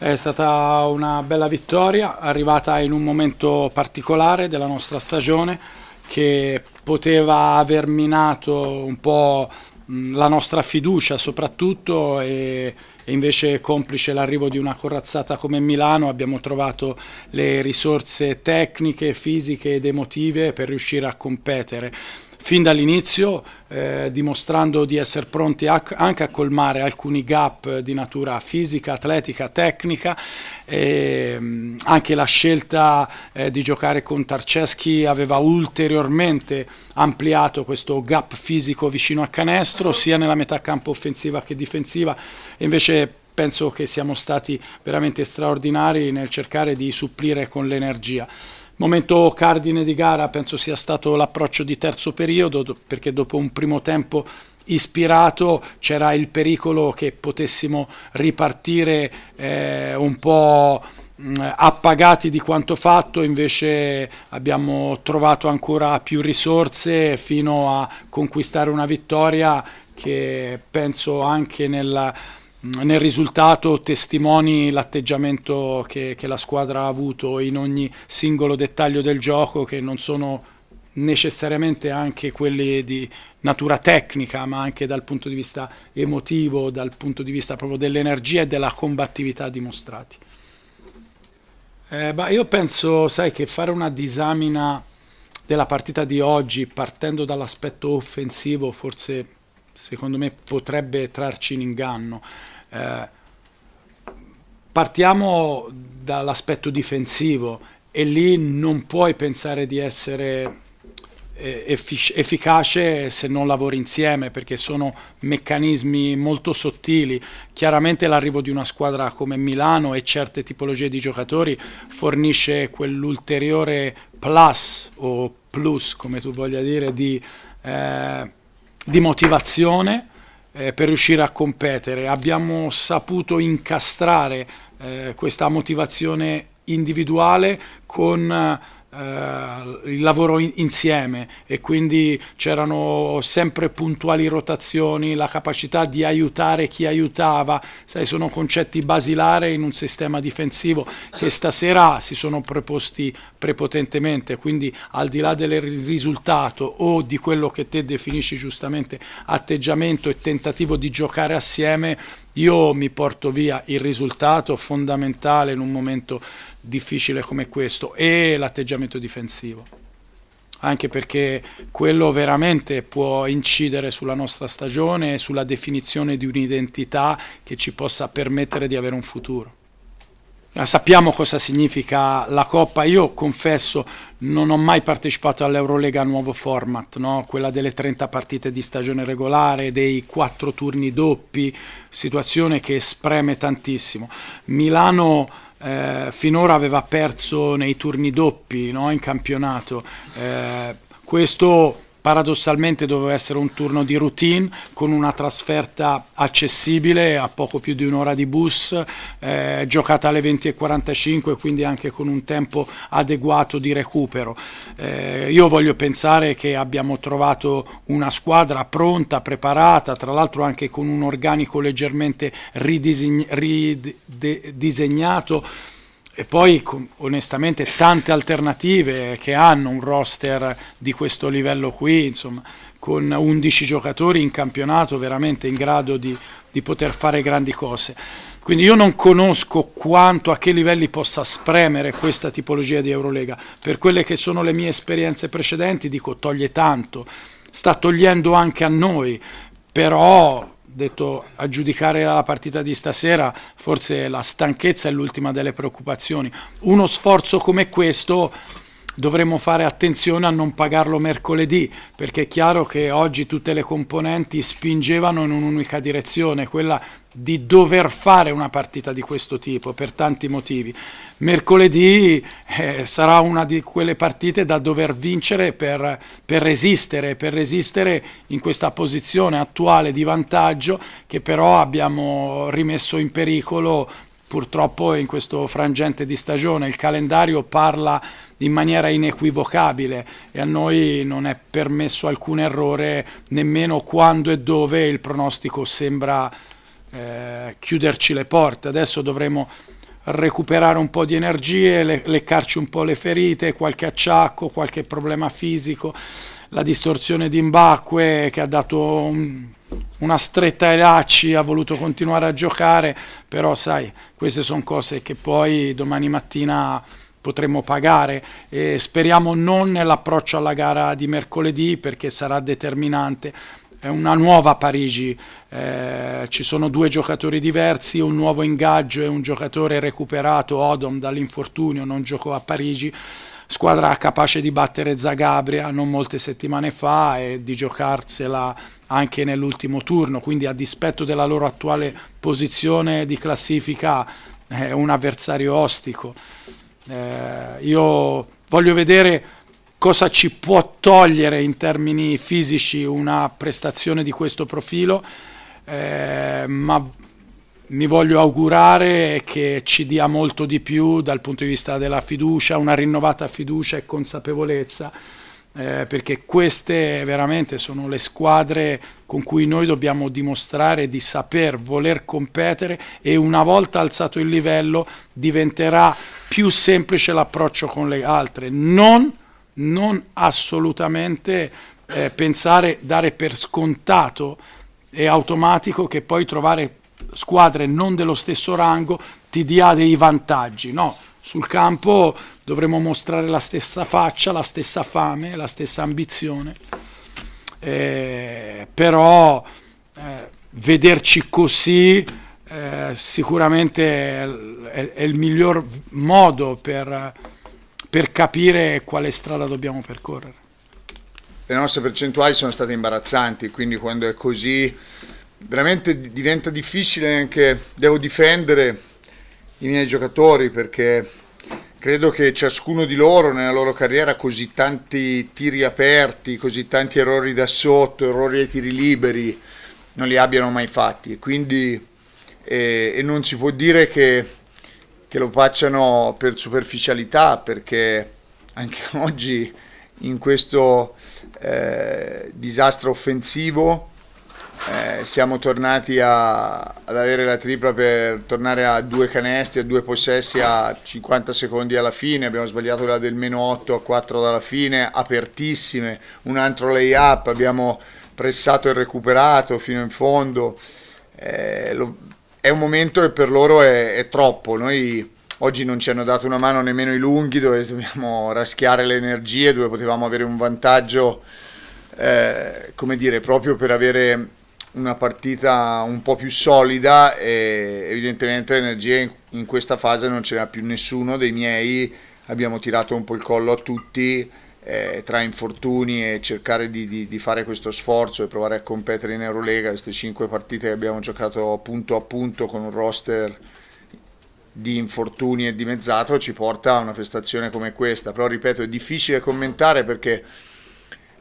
È stata una bella vittoria, arrivata in un momento particolare della nostra stagione che poteva aver minato un po' mm, la nostra fiducia soprattutto e, invece complice l'arrivo di una corazzata come Milano abbiamo trovato le risorse tecniche, fisiche ed emotive per riuscire a competere fin dall'inizio eh, dimostrando di essere pronti a, anche a colmare alcuni gap di natura fisica, atletica, tecnica e, ehm, anche la scelta eh, di giocare con Tarceschi aveva ulteriormente ampliato questo gap fisico vicino a canestro sia nella metà campo offensiva che difensiva invece penso che siamo stati veramente straordinari nel cercare di supplire con l'energia momento cardine di gara penso sia stato l'approccio di terzo periodo, perché dopo un primo tempo ispirato c'era il pericolo che potessimo ripartire eh, un po' mm, appagati di quanto fatto, invece abbiamo trovato ancora più risorse fino a conquistare una vittoria che penso anche nella nel risultato testimoni l'atteggiamento che, che, la squadra ha avuto in ogni singolo dettaglio del gioco che non sono necessariamente anche quelli di natura tecnica ma anche dal punto di vista emotivo, dal punto di vista proprio dell'energia e della combattività dimostrati. Eh, bah, io penso, sai, che fare una disamina della partita di oggi partendo dall'aspetto offensivo forse secondo me potrebbe trarci in inganno. Eh, partiamo dall'aspetto difensivo e lì non puoi pensare di essere eh, efficace se non lavori insieme perché sono meccanismi molto sottili chiaramente l'arrivo di una squadra come Milano e certe tipologie di giocatori fornisce quell'ulteriore plus o plus come tu voglia dire di eh, di motivazione eh, per riuscire a competere. Abbiamo saputo incastrare eh, questa motivazione individuale con eh, eh, il lavoro in insieme e quindi c'erano sempre puntuali rotazioni, la capacità di aiutare chi aiutava, sai, sono concetti basilari in un sistema difensivo che stasera si sono preposti prepotentemente, quindi al di là del risultato o di quello che te definisci giustamente atteggiamento e tentativo di giocare assieme, io mi porto via il risultato fondamentale in un momento difficile come questo e l'atteggiamento difensivo. Anche perché quello veramente può incidere sulla nostra stagione e sulla definizione di un'identità che ci possa permettere di avere un futuro. Sappiamo cosa significa la Coppa, io confesso non ho mai partecipato all'Eurolega nuovo format, no? quella delle 30 partite di stagione regolare, dei 4 turni doppi, situazione che spreme tantissimo. Milano eh, finora aveva perso nei turni doppi no? in campionato. Eh, questo Paradossalmente doveva essere un turno di routine con una trasferta accessibile a poco più di un'ora di bus, eh, giocata alle 20.45 quindi anche con un tempo adeguato di recupero. Eh, io voglio pensare che abbiamo trovato una squadra pronta, preparata, tra l'altro anche con un organico leggermente ridisegnato e poi onestamente tante alternative che hanno un roster di questo livello qui, insomma, con 11 giocatori in campionato veramente in grado di, di poter fare grandi cose. Quindi io non conosco quanto, a che livelli possa spremere questa tipologia di Eurolega. Per quelle che sono le mie esperienze precedenti dico toglie tanto, sta togliendo anche a noi, però detto a giudicare la partita di stasera forse la stanchezza è l'ultima delle preoccupazioni. Uno sforzo come questo dovremmo fare attenzione a non pagarlo mercoledì, perché è chiaro che oggi tutte le componenti spingevano in un'unica direzione, quella di dover fare una partita di questo tipo per tanti motivi. Mercoledì eh, sarà una di quelle partite da dover vincere per, per, resistere, per resistere in questa posizione attuale di vantaggio che però abbiamo rimesso in pericolo purtroppo in questo frangente di stagione. Il calendario parla in maniera inequivocabile e a noi non è permesso alcun errore nemmeno quando e dove il pronostico sembra eh, chiuderci le porte. Adesso dovremo recuperare un po' di energie, le, leccarci un po' le ferite, qualche acciacco, qualche problema fisico, la distorsione di imbacque che ha dato un, una stretta ai lacci, ha voluto continuare a giocare, però sai, queste sono cose che poi domani mattina potremmo pagare. E speriamo non nell'approccio alla gara di mercoledì perché sarà determinante è una nuova Parigi, eh, ci sono due giocatori diversi, un nuovo ingaggio e un giocatore recuperato, Odom dall'infortunio, non giocò a Parigi, squadra capace di battere Zagabria non molte settimane fa e di giocarsela anche nell'ultimo turno, quindi a dispetto della loro attuale posizione di classifica è un avversario ostico. Eh, io voglio vedere cosa ci può togliere in termini fisici una prestazione di questo profilo, eh, ma mi voglio augurare che ci dia molto di più dal punto di vista della fiducia, una rinnovata fiducia e consapevolezza, eh, perché queste veramente sono le squadre con cui noi dobbiamo dimostrare di saper voler competere e una volta alzato il livello diventerà più semplice l'approccio con le altre, non non assolutamente eh, pensare, dare per scontato e automatico che poi trovare squadre non dello stesso rango ti dia dei vantaggi, no? Sul campo dovremo mostrare la stessa faccia, la stessa fame, la stessa ambizione, eh, però eh, vederci così eh, sicuramente è, è, è, il miglior modo per per capire quale strada dobbiamo percorrere. Le nostre percentuali sono state imbarazzanti, quindi quando è così veramente diventa difficile anche, devo difendere i miei giocatori perché credo che ciascuno di loro nella loro carriera così tanti tiri aperti, così tanti errori da sotto, errori ai tiri liberi, non li abbiano mai fatti. Quindi, eh, e non si può dire che che lo facciano per superficialità, perché anche oggi in questo eh, disastro offensivo eh, siamo tornati a, ad avere la tripla per tornare a due canestri, a due possessi a 50 secondi alla fine, abbiamo sbagliato la del meno 8 a 4 dalla fine, apertissime, un altro lay-up, abbiamo pressato e recuperato fino in fondo. Eh, lo, è un momento che per loro è, è troppo. Noi oggi non ci hanno dato una mano nemmeno i lunghi dove dobbiamo raschiare le energie, dove potevamo avere un vantaggio, eh, come dire, proprio per avere una partita un po' più solida e evidentemente l'energia in questa fase non ce n'ha più nessuno dei miei, abbiamo tirato un po' il collo a tutti eh, tra infortuni e cercare di, di, di, fare questo sforzo e provare a competere in Eurolega, queste 5 partite che abbiamo giocato punto a punto con un roster di infortuni e dimezzato ci porta a una prestazione come questa, però ripeto è difficile commentare perché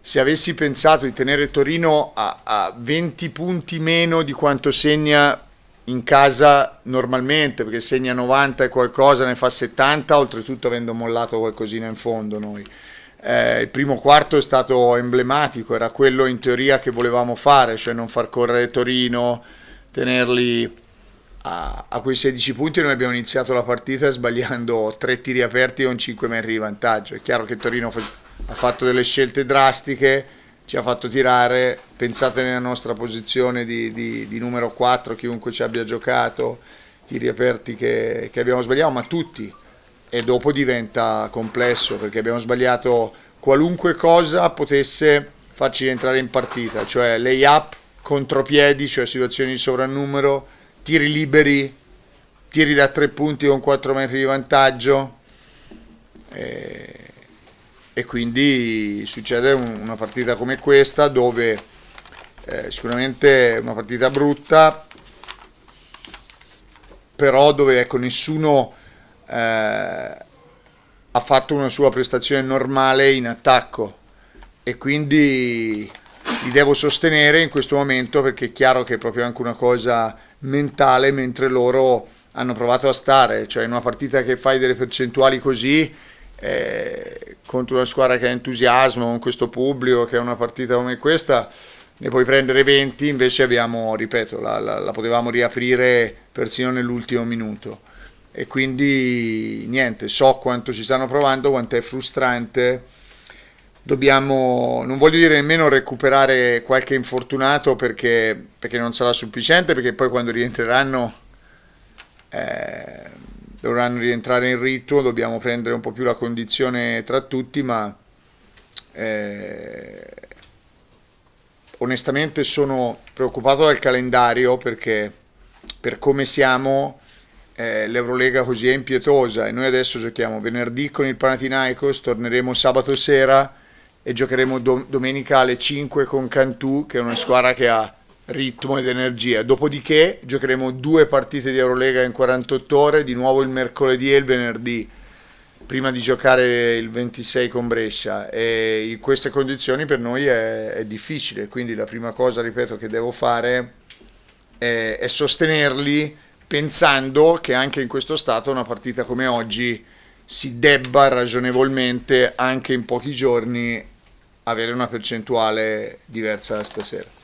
se avessi pensato di tenere Torino a, a 20 punti meno di quanto segna in casa normalmente perché segna 90 e qualcosa, ne fa 70, oltretutto avendo mollato qualcosina in fondo noi. Eh, il primo quarto è stato emblematico, era quello in teoria che volevamo fare, cioè non far correre Torino, tenerli a, a quei 16 punti. Noi abbiamo iniziato la partita sbagliando tre tiri aperti e un 5 metri di vantaggio. È chiaro che Torino fa, ha fatto delle scelte drastiche, ci ha fatto tirare, pensate nella nostra posizione di, di, di numero 4, chiunque ci abbia giocato, tiri aperti che, che abbiamo sbagliato, ma tutti e dopo diventa complesso perché abbiamo sbagliato qualunque cosa potesse farci entrare in partita, cioè lay up, contropiedi, cioè situazioni di sovrannumero, tiri liberi, tiri da tre punti con quattro metri di vantaggio e, e quindi succede un, una partita come questa dove eh, sicuramente una partita brutta però dove ecco, nessuno eh, ha fatto una sua prestazione normale in attacco e quindi li devo sostenere in questo momento perché è chiaro che è proprio anche una cosa mentale mentre loro hanno provato a stare, cioè in una partita che fai delle percentuali così eh, contro una squadra che ha entusiasmo, con questo pubblico, che è una partita come questa, ne puoi prendere 20, invece abbiamo, ripeto, la, la, la potevamo riaprire persino nell'ultimo minuto e quindi niente, so quanto ci stanno provando, quanto è frustrante. Dobbiamo, non voglio dire nemmeno recuperare qualche infortunato perché, perché non sarà sufficiente, perché poi quando rientreranno eh, dovranno rientrare in ritmo, dobbiamo prendere un po' più la condizione tra tutti, ma eh, onestamente sono preoccupato dal calendario perché per come siamo eh, l'Eurolega così è impietosa e noi adesso giochiamo venerdì con il Panathinaikos, torneremo sabato sera e giocheremo dom domenica alle 5 con Cantù, che è una squadra che ha ritmo ed energia. Dopodiché giocheremo due partite di Eurolega in 48 ore, di nuovo il mercoledì e il venerdì, prima di giocare il 26 con Brescia. E in queste condizioni per noi è, è difficile, quindi la prima cosa, ripeto, che devo fare è, è sostenerli pensando che anche in questo stato una partita come oggi si debba ragionevolmente anche in pochi giorni avere una percentuale diversa stasera.